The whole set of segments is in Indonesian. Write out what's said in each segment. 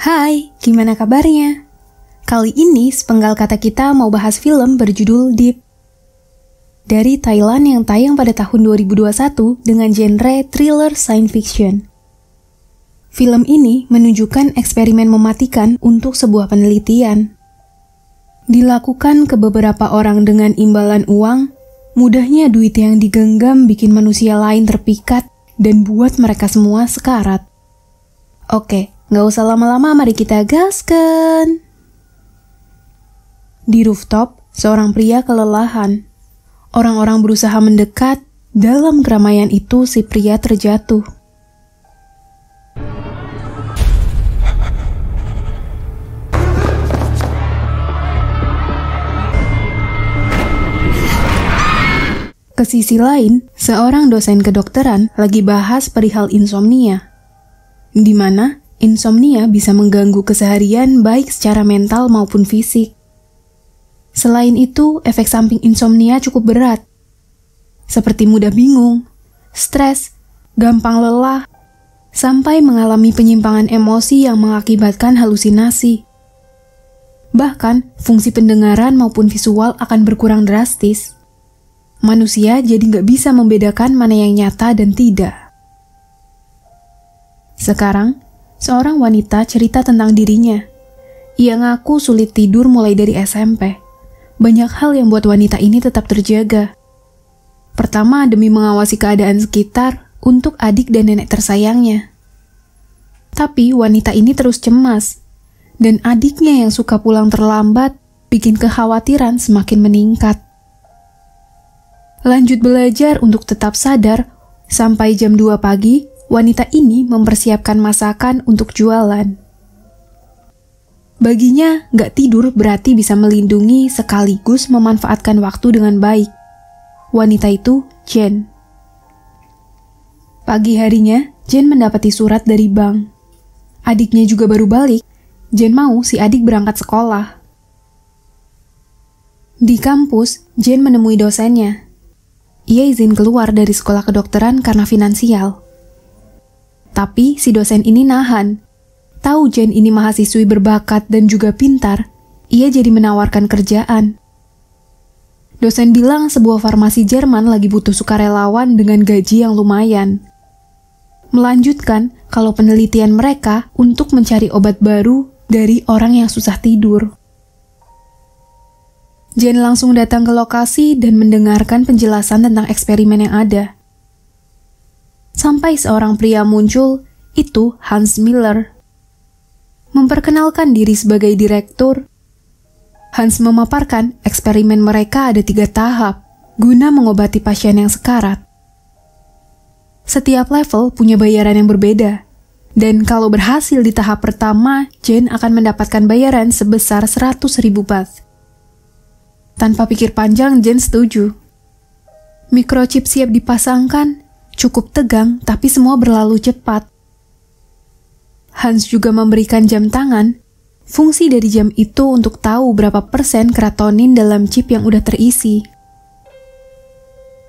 Hai, gimana kabarnya? Kali ini sepenggal kata kita mau bahas film berjudul Deep. Dari Thailand yang tayang pada tahun 2021 dengan genre thriller science fiction. Film ini menunjukkan eksperimen mematikan untuk sebuah penelitian. Dilakukan ke beberapa orang dengan imbalan uang, mudahnya duit yang digenggam bikin manusia lain terpikat dan buat mereka semua sekarat. Oke, Nggak usah lama-lama, mari kita gaskan. Di rooftop, seorang pria kelelahan. Orang-orang berusaha mendekat. Dalam keramaian itu, si pria terjatuh. Ke sisi lain, seorang dosen kedokteran lagi bahas perihal insomnia, di mana Insomnia bisa mengganggu keseharian baik secara mental maupun fisik. Selain itu, efek samping insomnia cukup berat, seperti mudah bingung, stres, gampang lelah, sampai mengalami penyimpangan emosi yang mengakibatkan halusinasi. Bahkan, fungsi pendengaran maupun visual akan berkurang drastis. Manusia jadi nggak bisa membedakan mana yang nyata dan tidak. Sekarang, seorang wanita cerita tentang dirinya. Ia ngaku sulit tidur mulai dari SMP. Banyak hal yang buat wanita ini tetap terjaga. Pertama, demi mengawasi keadaan sekitar untuk adik dan nenek tersayangnya. Tapi wanita ini terus cemas, dan adiknya yang suka pulang terlambat bikin kekhawatiran semakin meningkat. Lanjut belajar untuk tetap sadar sampai jam 2 pagi wanita ini mempersiapkan masakan untuk jualan. Baginya, gak tidur berarti bisa melindungi sekaligus memanfaatkan waktu dengan baik. Wanita itu Jen. Pagi harinya, Jen mendapati surat dari bank. Adiknya juga baru balik. Jen mau si adik berangkat sekolah. Di kampus, Jen menemui dosennya. Ia izin keluar dari sekolah kedokteran karena finansial. Tapi si dosen ini nahan. Tahu Jen ini mahasiswi berbakat dan juga pintar, ia jadi menawarkan kerjaan. Dosen bilang sebuah farmasi Jerman lagi butuh sukarelawan dengan gaji yang lumayan. Melanjutkan, kalau penelitian mereka untuk mencari obat baru dari orang yang susah tidur. Jen langsung datang ke lokasi dan mendengarkan penjelasan tentang eksperimen yang ada sampai seorang pria muncul, itu Hans Miller. Memperkenalkan diri sebagai direktur, Hans memaparkan eksperimen mereka ada tiga tahap guna mengobati pasien yang sekarat. Setiap level punya bayaran yang berbeda, dan kalau berhasil di tahap pertama, Jane akan mendapatkan bayaran sebesar 100 ribu baht. Tanpa pikir panjang, Jane setuju. Mikrochip siap dipasangkan cukup tegang, tapi semua berlalu cepat. Hans juga memberikan jam tangan. Fungsi dari jam itu untuk tahu berapa persen keratonin dalam chip yang udah terisi.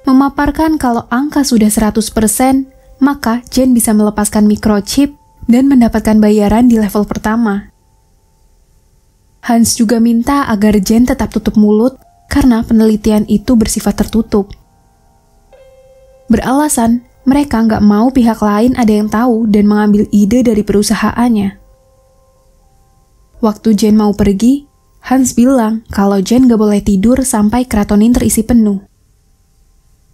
Memaparkan kalau angka sudah 100%, maka Jen bisa melepaskan microchip dan mendapatkan bayaran di level pertama. Hans juga minta agar Jen tetap tutup mulut karena penelitian itu bersifat tertutup. Beralasan, mereka nggak mau pihak lain ada yang tahu dan mengambil ide dari perusahaannya. Waktu Jen mau pergi, Hans bilang kalau Jen gak boleh tidur sampai keratonin terisi penuh.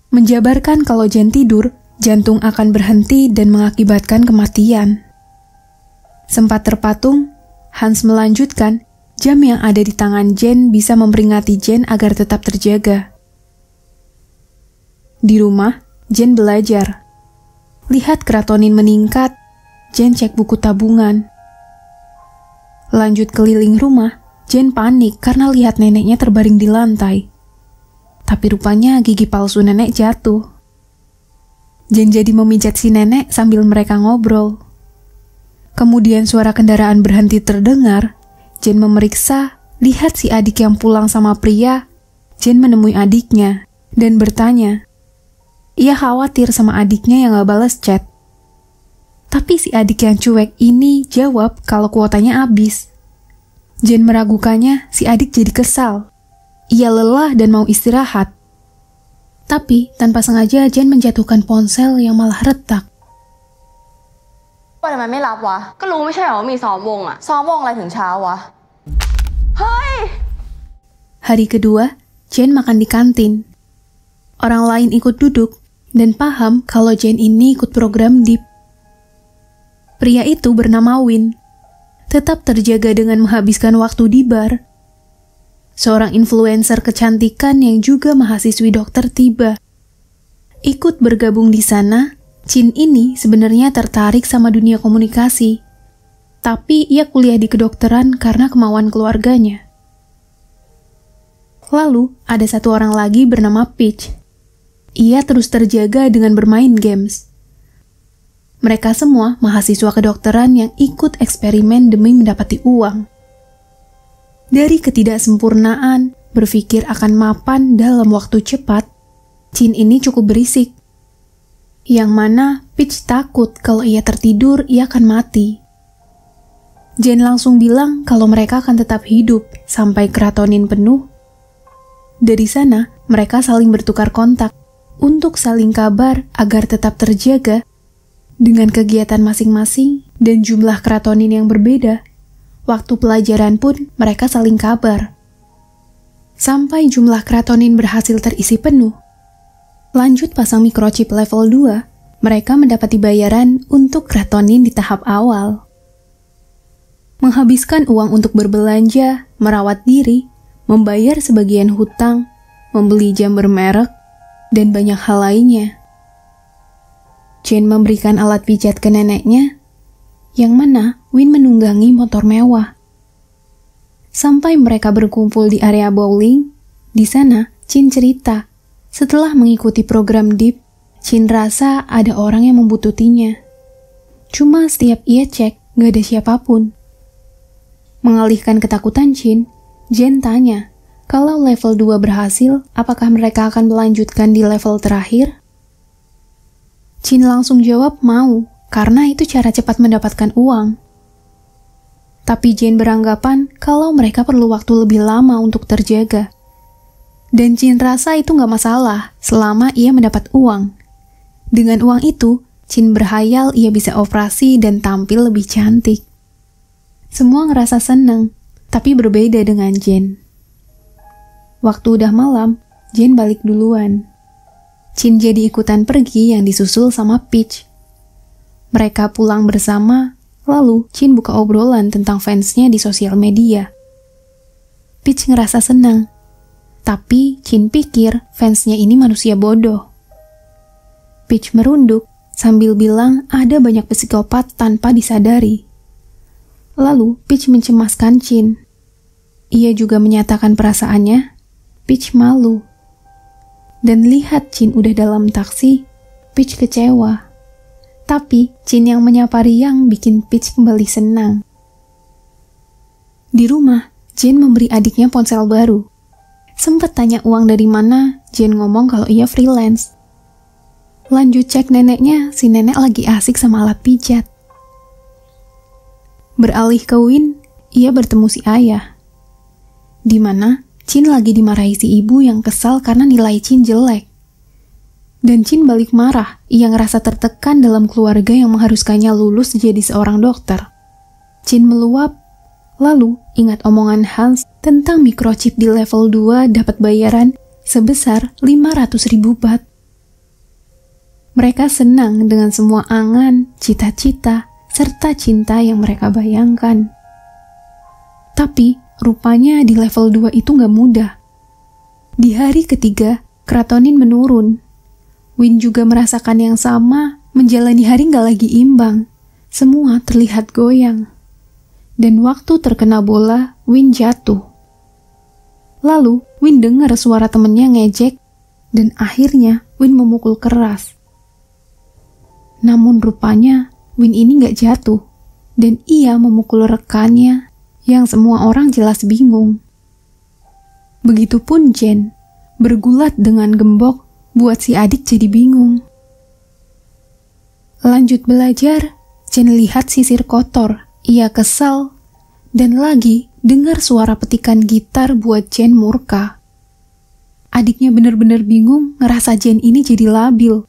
Menjabarkan kalau Jen tidur, jantung akan berhenti dan mengakibatkan kematian. Sempat terpatung, Hans melanjutkan, jam yang ada di tangan Jen bisa memperingati Jen agar tetap terjaga. Di rumah, Jen belajar. Lihat keratonin meningkat, Jen cek buku tabungan. Lanjut keliling rumah, Jen panik karena lihat neneknya terbaring di lantai. Tapi rupanya gigi palsu nenek jatuh. Jen jadi memijat si nenek sambil mereka ngobrol. Kemudian suara kendaraan berhenti terdengar. Jen memeriksa, lihat si adik yang pulang sama pria. Jen menemui adiknya dan bertanya, ia khawatir sama adiknya yang gak balas chat. Tapi si adik yang cuek ini jawab kalau kuotanya habis. Jen meragukannya, si adik jadi kesal. Ia lelah dan mau istirahat. Tapi tanpa sengaja Jen menjatuhkan ponsel yang malah retak. Kan ah. Hari kedua, Jen makan di kantin. Orang lain ikut duduk dan paham kalau Jane ini ikut program di pria itu bernama Win. Tetap terjaga dengan menghabiskan waktu di bar. Seorang influencer kecantikan yang juga mahasiswi dokter tiba. Ikut bergabung di sana, Chin ini sebenarnya tertarik sama dunia komunikasi. Tapi ia kuliah di kedokteran karena kemauan keluarganya. Lalu, ada satu orang lagi bernama Peach ia terus terjaga dengan bermain games. Mereka semua mahasiswa kedokteran yang ikut eksperimen demi mendapati uang. Dari ketidaksempurnaan, berpikir akan mapan dalam waktu cepat, Chin ini cukup berisik. Yang mana Peach takut kalau ia tertidur, ia akan mati. Jen langsung bilang kalau mereka akan tetap hidup sampai keratonin penuh. Dari sana, mereka saling bertukar kontak untuk saling kabar agar tetap terjaga dengan kegiatan masing-masing dan jumlah keratonin yang berbeda. Waktu pelajaran pun mereka saling kabar. Sampai jumlah keratonin berhasil terisi penuh. Lanjut pasang microchip level 2, mereka mendapati bayaran untuk keratonin di tahap awal. Menghabiskan uang untuk berbelanja, merawat diri, membayar sebagian hutang, membeli jam bermerek, dan banyak hal lainnya. Chen memberikan alat pijat ke neneknya, yang mana Win menunggangi motor mewah. Sampai mereka berkumpul di area bowling, di sana Jane cerita, setelah mengikuti program Deep, Jane rasa ada orang yang membututinya. Cuma setiap ia cek, gak ada siapapun. Mengalihkan ketakutan Jane, Jane tanya, kalau level 2 berhasil, apakah mereka akan melanjutkan di level terakhir? Chin langsung jawab mau, karena itu cara cepat mendapatkan uang. Tapi Jane beranggapan kalau mereka perlu waktu lebih lama untuk terjaga. Dan Jin rasa itu nggak masalah selama ia mendapat uang. Dengan uang itu, Jin berhayal ia bisa operasi dan tampil lebih cantik. Semua ngerasa senang, tapi berbeda dengan Jane. Waktu udah malam, Jane balik duluan. Chin jadi ikutan pergi yang disusul sama Peach. Mereka pulang bersama, lalu Chin buka obrolan tentang fansnya di sosial media. Peach ngerasa senang, tapi Chin pikir fansnya ini manusia bodoh. Peach merunduk sambil bilang ada banyak psikopat tanpa disadari. Lalu Peach mencemaskan Chin. Ia juga menyatakan perasaannya Peach malu. Dan lihat Jin udah dalam taksi, Peach kecewa. Tapi Jin yang menyapa Riang bikin Peach kembali senang. Di rumah, Jin memberi adiknya ponsel baru. Sempat tanya uang dari mana, Jin ngomong kalau ia freelance. Lanjut cek neneknya, si nenek lagi asik sama alat pijat. Beralih ke Win, ia bertemu si ayah. Di mana Chin lagi dimarahi si ibu yang kesal karena nilai Chin jelek. Dan Chin balik marah, ia ngerasa tertekan dalam keluarga yang mengharuskannya lulus jadi seorang dokter. Chin meluap, lalu ingat omongan Hans tentang mikrochip di level 2 dapat bayaran sebesar 500 ribu bat. Mereka senang dengan semua angan, cita-cita, serta cinta yang mereka bayangkan. Tapi, Rupanya di level 2 itu nggak mudah. Di hari ketiga, keratonin menurun. Win juga merasakan yang sama, menjalani hari nggak lagi imbang. Semua terlihat goyang. Dan waktu terkena bola, Win jatuh. Lalu, Win dengar suara temennya ngejek, dan akhirnya Win memukul keras. Namun rupanya, Win ini nggak jatuh, dan ia memukul rekannya yang semua orang jelas bingung. Begitupun Jen, bergulat dengan gembok buat si adik jadi bingung. Lanjut belajar, Jen lihat sisir kotor. Ia kesal dan lagi dengar suara petikan gitar buat Jen murka. Adiknya benar-benar bingung ngerasa Jen ini jadi labil,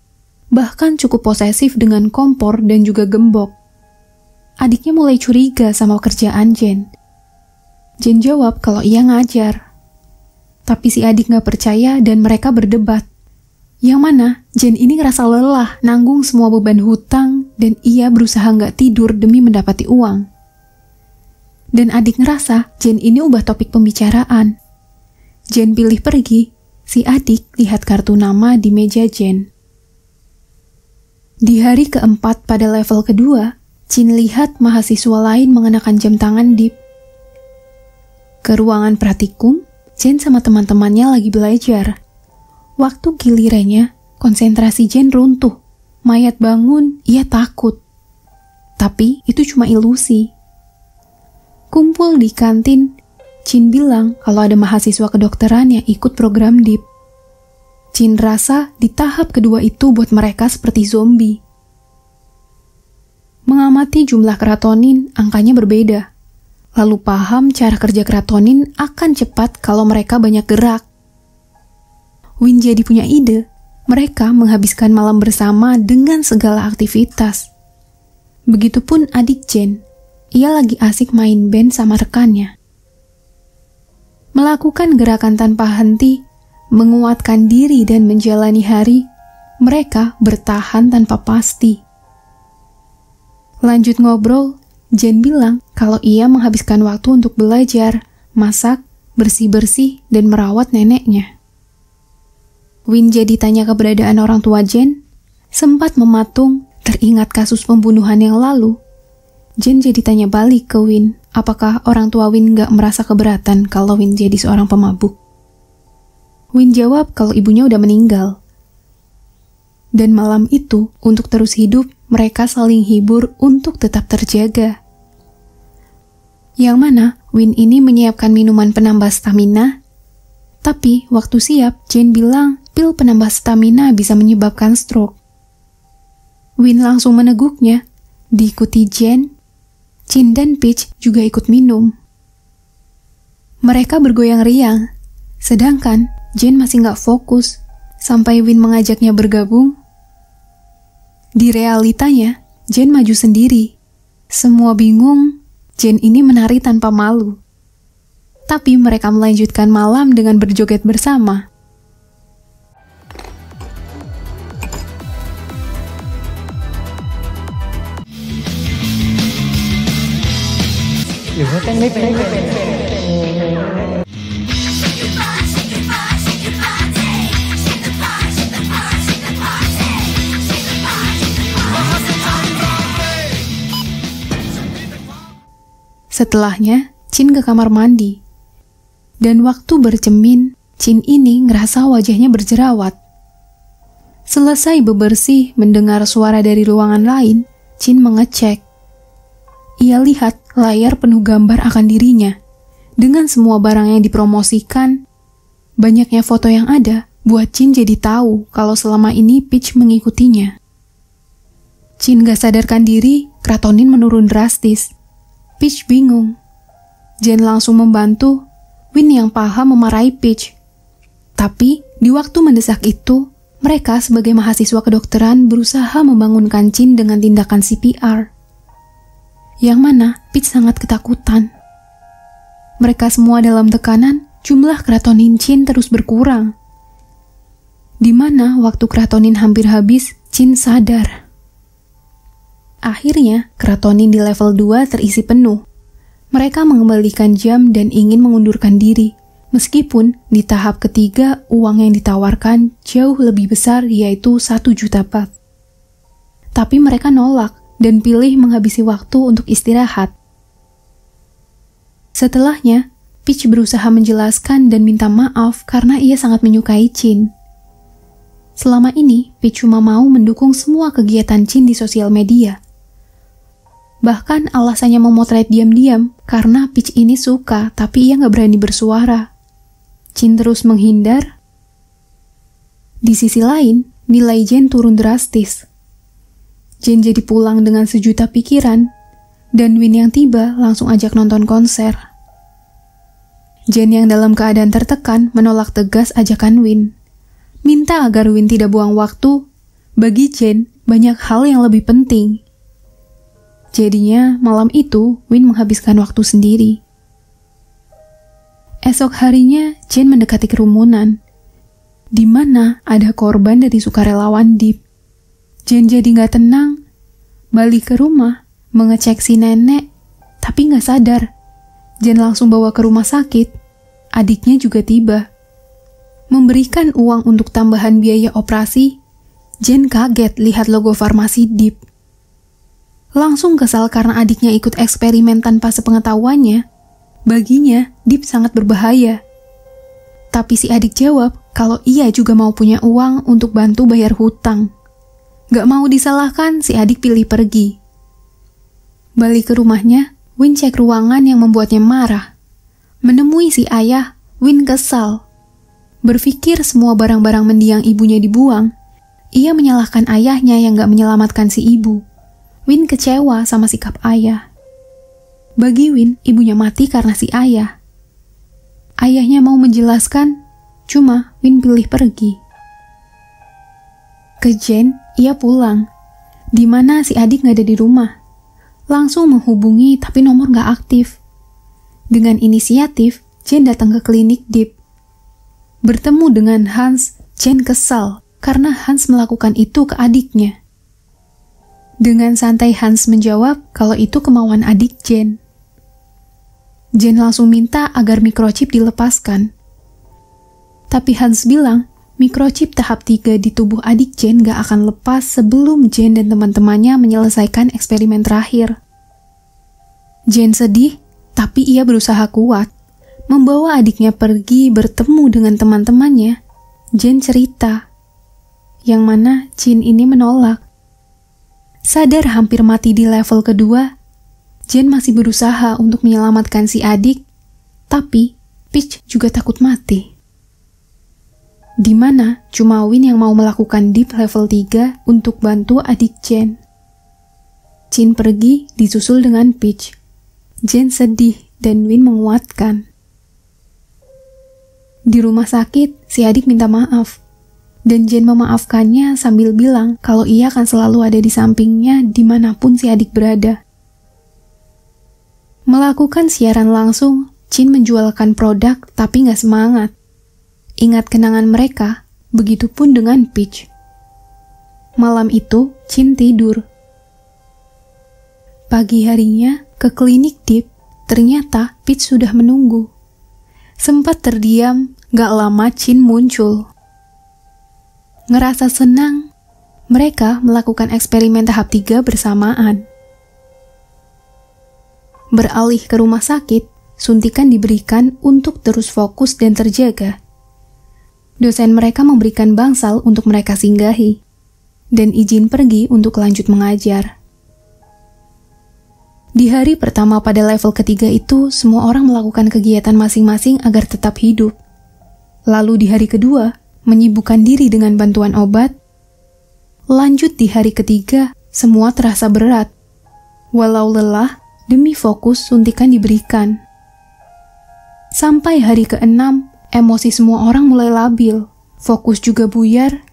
bahkan cukup posesif dengan kompor dan juga gembok. Adiknya mulai curiga sama kerjaan Jen. Jin jawab kalau ia ngajar. Tapi si adik nggak percaya dan mereka berdebat. Yang mana Jin ini ngerasa lelah, nanggung semua beban hutang, dan ia berusaha nggak tidur demi mendapati uang. Dan adik ngerasa Jin ini ubah topik pembicaraan. Jin pilih pergi, si adik lihat kartu nama di meja Jin. Di hari keempat pada level kedua, Jin lihat mahasiswa lain mengenakan jam tangan Deep ke ruangan praktikum, Jen sama teman-temannya lagi belajar. Waktu gilirannya, konsentrasi Jen runtuh. Mayat bangun, ia takut. Tapi itu cuma ilusi. Kumpul di kantin, Jin bilang kalau ada mahasiswa kedokteran yang ikut program DIP. Jin rasa di tahap kedua itu buat mereka seperti zombie. Mengamati jumlah keratonin, angkanya berbeda lalu paham cara kerja keratonin akan cepat kalau mereka banyak gerak. Win jadi punya ide, mereka menghabiskan malam bersama dengan segala aktivitas. Begitupun adik Jen, ia lagi asik main band sama rekannya. Melakukan gerakan tanpa henti, menguatkan diri dan menjalani hari, mereka bertahan tanpa pasti. Lanjut ngobrol, Jen bilang kalau ia menghabiskan waktu untuk belajar, masak, bersih-bersih, dan merawat neneknya. Win jadi tanya keberadaan orang tua Jen, sempat mematung teringat kasus pembunuhan yang lalu. Jen jadi tanya balik ke Win, apakah orang tua Win gak merasa keberatan kalau Win jadi seorang pemabuk. Win jawab kalau ibunya udah meninggal, dan malam itu, untuk terus hidup, mereka saling hibur untuk tetap terjaga. Yang mana, Win ini menyiapkan minuman penambah stamina. Tapi, waktu siap, Jane bilang pil penambah stamina bisa menyebabkan stroke. Win langsung meneguknya. Diikuti Jane, Jin dan Peach juga ikut minum. Mereka bergoyang riang, sedangkan Jane masih nggak fokus sampai Win mengajaknya bergabung. Di realitanya, Jen maju sendiri. Semua bingung, Jen ini menari tanpa malu. Tapi mereka melanjutkan malam dengan berjoget bersama. You're iya, kan? Setelahnya, Chin ke kamar mandi. Dan waktu bercemin, Chin ini ngerasa wajahnya berjerawat. Selesai bebersih mendengar suara dari ruangan lain, Chin mengecek. Ia lihat layar penuh gambar akan dirinya. Dengan semua barang yang dipromosikan, banyaknya foto yang ada buat Chin jadi tahu kalau selama ini Peach mengikutinya. Chin gak sadarkan diri, keratonin menurun drastis. Peach bingung. Jane langsung membantu. Win yang paham memarahi Peach. Tapi, di waktu mendesak itu, mereka sebagai mahasiswa kedokteran berusaha membangunkan Chin dengan tindakan CPR. Yang mana Peach sangat ketakutan. Mereka semua dalam tekanan, jumlah keratonin Chin terus berkurang. Di mana waktu keratonin hampir habis, Chin sadar Akhirnya, keratonin di level 2 terisi penuh. Mereka mengembalikan jam dan ingin mengundurkan diri, meskipun di tahap ketiga uang yang ditawarkan jauh lebih besar yaitu 1 juta baht. Tapi mereka nolak dan pilih menghabisi waktu untuk istirahat. Setelahnya, Peach berusaha menjelaskan dan minta maaf karena ia sangat menyukai Chin. Selama ini, Peach cuma mau mendukung semua kegiatan Chin di sosial media – Bahkan alasannya memotret diam-diam karena Peach ini suka tapi ia nggak berani bersuara. Chin terus menghindar. Di sisi lain, nilai Jen turun drastis. Jen jadi pulang dengan sejuta pikiran, dan Win yang tiba langsung ajak nonton konser. Jen yang dalam keadaan tertekan menolak tegas ajakan Win. Minta agar Win tidak buang waktu. Bagi Jen, banyak hal yang lebih penting, Jadinya, malam itu Win menghabiskan waktu sendiri. Esok harinya, Jane mendekati kerumunan, di mana ada korban dari sukarelawan Deep. Jane jadi nggak tenang, balik ke rumah, mengecek si nenek, tapi nggak sadar. Jane langsung bawa ke rumah sakit. Adiknya juga tiba. Memberikan uang untuk tambahan biaya operasi, Jane kaget lihat logo farmasi Deep. Langsung kesal karena adiknya ikut eksperimen tanpa sepengetahuannya. Baginya, Deep sangat berbahaya. Tapi si adik jawab kalau ia juga mau punya uang untuk bantu bayar hutang. Gak mau disalahkan, si adik pilih pergi. Balik ke rumahnya, Win cek ruangan yang membuatnya marah. Menemui si ayah, Win kesal. Berpikir semua barang-barang mendiang ibunya dibuang, ia menyalahkan ayahnya yang gak menyelamatkan si ibu. Win kecewa sama sikap ayah. Bagi Win, ibunya mati karena si ayah. Ayahnya mau menjelaskan, cuma Win pilih pergi. Ke Jen, ia pulang, di mana si adik nggak ada di rumah. Langsung menghubungi tapi nomor nggak aktif. Dengan inisiatif, Jen datang ke klinik Deep. Bertemu dengan Hans, Jen kesal karena Hans melakukan itu ke adiknya. Dengan santai Hans menjawab kalau itu kemauan adik Jen. Jen langsung minta agar mikrochip dilepaskan. Tapi Hans bilang, mikrochip tahap 3 di tubuh adik Jen gak akan lepas sebelum Jen dan teman-temannya menyelesaikan eksperimen terakhir. Jen sedih, tapi ia berusaha kuat. Membawa adiknya pergi bertemu dengan teman-temannya, Jen cerita. Yang mana Jin ini menolak. Sadar hampir mati di level kedua, Jen masih berusaha untuk menyelamatkan si adik, tapi Peach juga takut mati. Dimana cuma Win yang mau melakukan deep level 3 untuk bantu adik Jen. Jin pergi disusul dengan Peach. Jen sedih dan Win menguatkan. Di rumah sakit, si adik minta maaf dan Jen memaafkannya sambil bilang kalau ia akan selalu ada di sampingnya dimanapun si adik berada. Melakukan siaran langsung, Jin menjualkan produk tapi nggak semangat. Ingat kenangan mereka, begitupun dengan Peach. Malam itu, Jin tidur. Pagi harinya, ke klinik tip, ternyata Peach sudah menunggu. Sempat terdiam, gak lama Chin muncul ngerasa senang, mereka melakukan eksperimen tahap 3 bersamaan. Beralih ke rumah sakit, suntikan diberikan untuk terus fokus dan terjaga. Dosen mereka memberikan bangsal untuk mereka singgahi, dan izin pergi untuk lanjut mengajar. Di hari pertama pada level ketiga itu, semua orang melakukan kegiatan masing-masing agar tetap hidup. Lalu di hari kedua, menyibukkan diri dengan bantuan obat. Lanjut di hari ketiga, semua terasa berat. Walau lelah, demi fokus suntikan diberikan. Sampai hari keenam, emosi semua orang mulai labil, fokus juga buyar.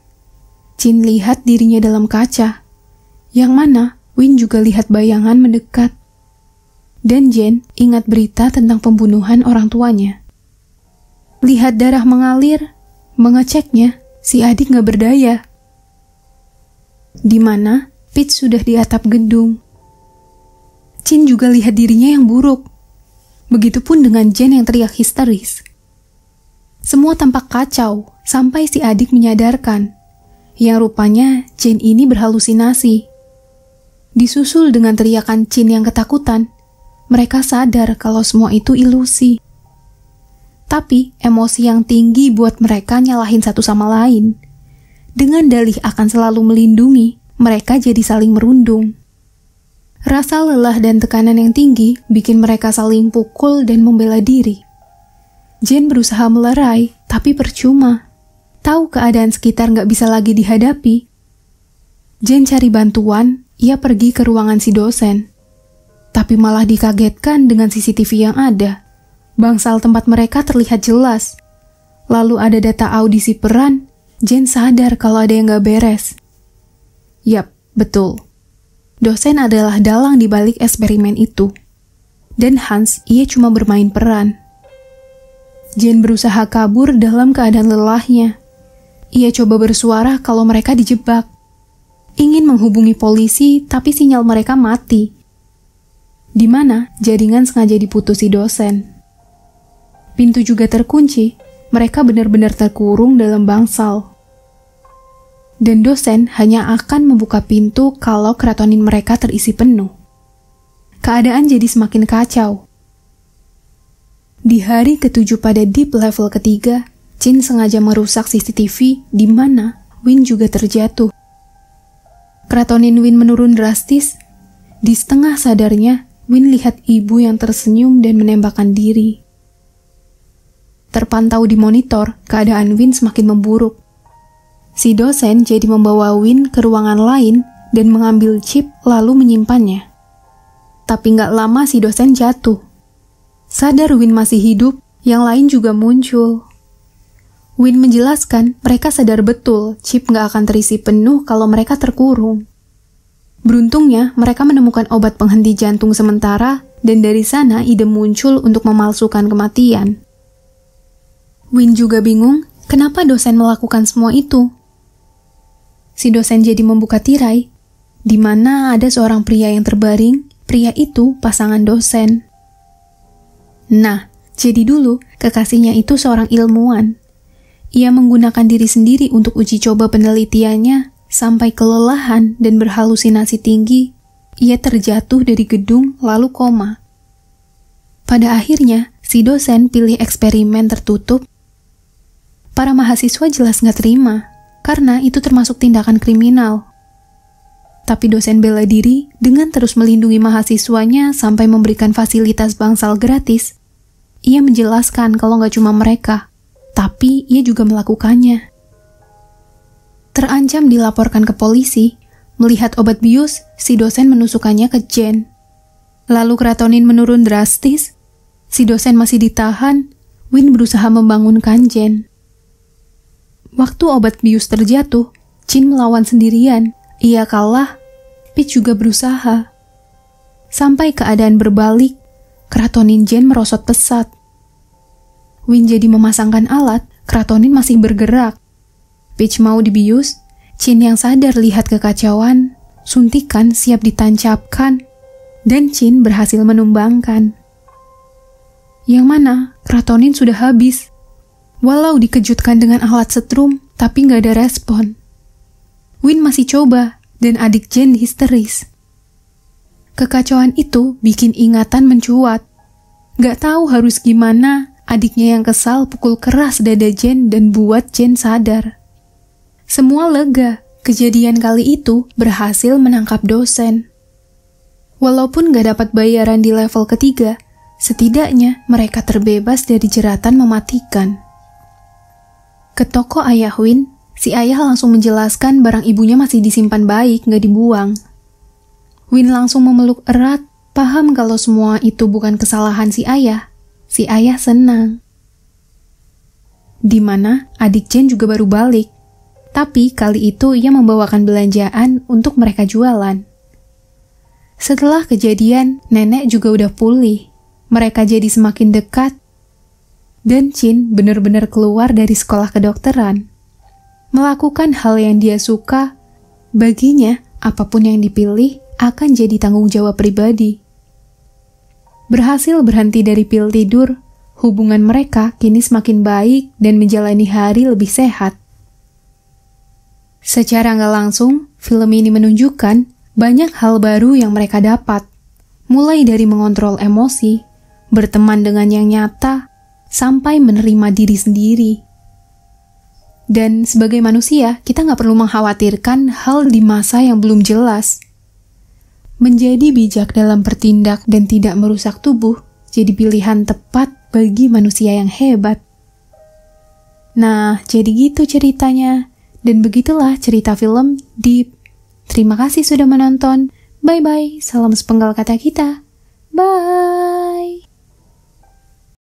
Jin lihat dirinya dalam kaca, yang mana Win juga lihat bayangan mendekat. Dan Jen ingat berita tentang pembunuhan orang tuanya. Lihat darah mengalir, Mengeceknya, si adik gak berdaya. Di mana Pete sudah di atap gedung. Chin juga lihat dirinya yang buruk. Begitupun dengan Jen yang teriak histeris. Semua tampak kacau sampai si adik menyadarkan yang rupanya Jen ini berhalusinasi. Disusul dengan teriakan Chin yang ketakutan, mereka sadar kalau semua itu ilusi. Tapi emosi yang tinggi buat mereka nyalahin satu sama lain. Dengan dalih akan selalu melindungi, mereka jadi saling merundung. Rasa lelah dan tekanan yang tinggi bikin mereka saling pukul dan membela diri. Jen berusaha melerai, tapi percuma. Tahu keadaan sekitar nggak bisa lagi dihadapi. Jen cari bantuan, ia pergi ke ruangan si dosen. Tapi malah dikagetkan dengan CCTV yang ada. Bangsal tempat mereka terlihat jelas. Lalu ada data audisi peran, Jane sadar kalau ada yang gak beres. Yap, betul. Dosen adalah dalang di balik eksperimen itu. Dan Hans, ia cuma bermain peran. Jane berusaha kabur dalam keadaan lelahnya. Ia coba bersuara kalau mereka dijebak. Ingin menghubungi polisi, tapi sinyal mereka mati. Di mana jaringan sengaja diputusi dosen. Pintu juga terkunci, mereka benar-benar terkurung dalam bangsal. Dan dosen hanya akan membuka pintu kalau keratonin mereka terisi penuh. Keadaan jadi semakin kacau. Di hari ketujuh pada deep level ketiga, Chin sengaja merusak CCTV di mana Win juga terjatuh. Keratonin Win menurun drastis. Di setengah sadarnya, Win lihat ibu yang tersenyum dan menembakkan diri terpantau di monitor, keadaan Win semakin memburuk. Si dosen jadi membawa Win ke ruangan lain dan mengambil chip lalu menyimpannya. Tapi nggak lama si dosen jatuh. Sadar Win masih hidup, yang lain juga muncul. Win menjelaskan mereka sadar betul chip nggak akan terisi penuh kalau mereka terkurung. Beruntungnya, mereka menemukan obat penghenti jantung sementara dan dari sana ide muncul untuk memalsukan kematian. Win juga bingung kenapa dosen melakukan semua itu. Si dosen jadi membuka tirai, di mana ada seorang pria yang terbaring, pria itu pasangan dosen. Nah, jadi dulu kekasihnya itu seorang ilmuwan. Ia menggunakan diri sendiri untuk uji coba penelitiannya sampai kelelahan dan berhalusinasi tinggi. Ia terjatuh dari gedung lalu koma. Pada akhirnya, si dosen pilih eksperimen tertutup para mahasiswa jelas nggak terima, karena itu termasuk tindakan kriminal. Tapi dosen bela diri dengan terus melindungi mahasiswanya sampai memberikan fasilitas bangsal gratis, ia menjelaskan kalau nggak cuma mereka, tapi ia juga melakukannya. Terancam dilaporkan ke polisi, melihat obat bius, si dosen menusukannya ke Jen. Lalu keratonin menurun drastis, si dosen masih ditahan, Win berusaha membangunkan Jen. Waktu obat bius terjatuh, Chin melawan sendirian. Ia kalah, Peach juga berusaha. Sampai keadaan berbalik, Kratonin Jen merosot pesat. Win jadi memasangkan alat, Kratonin masih bergerak. Peach mau dibius, Chin yang sadar lihat kekacauan, suntikan siap ditancapkan, dan Chin berhasil menumbangkan. Yang mana Kratonin sudah habis. Walau dikejutkan dengan alat setrum, tapi nggak ada respon. Win masih coba, dan adik Jen histeris. Kekacauan itu bikin ingatan mencuat. Gak tahu harus gimana, adiknya yang kesal pukul keras dada Jen dan buat Jen sadar. Semua lega, kejadian kali itu berhasil menangkap dosen. Walaupun gak dapat bayaran di level ketiga, setidaknya mereka terbebas dari jeratan mematikan. Ke toko ayah Win, si ayah langsung menjelaskan barang ibunya masih disimpan baik, nggak dibuang. Win langsung memeluk erat, paham kalau semua itu bukan kesalahan si ayah. Si ayah senang. Di mana adik Jen juga baru balik. Tapi kali itu ia membawakan belanjaan untuk mereka jualan. Setelah kejadian, nenek juga udah pulih. Mereka jadi semakin dekat dan Chin benar-benar keluar dari sekolah kedokteran. Melakukan hal yang dia suka, baginya apapun yang dipilih akan jadi tanggung jawab pribadi. Berhasil berhenti dari pil tidur, hubungan mereka kini semakin baik dan menjalani hari lebih sehat. Secara nggak langsung, film ini menunjukkan banyak hal baru yang mereka dapat, mulai dari mengontrol emosi, berteman dengan yang nyata, sampai menerima diri sendiri. Dan sebagai manusia, kita nggak perlu mengkhawatirkan hal di masa yang belum jelas. Menjadi bijak dalam bertindak dan tidak merusak tubuh jadi pilihan tepat bagi manusia yang hebat. Nah, jadi gitu ceritanya. Dan begitulah cerita film Deep. Terima kasih sudah menonton. Bye-bye. Salam sepenggal kata kita. Bye.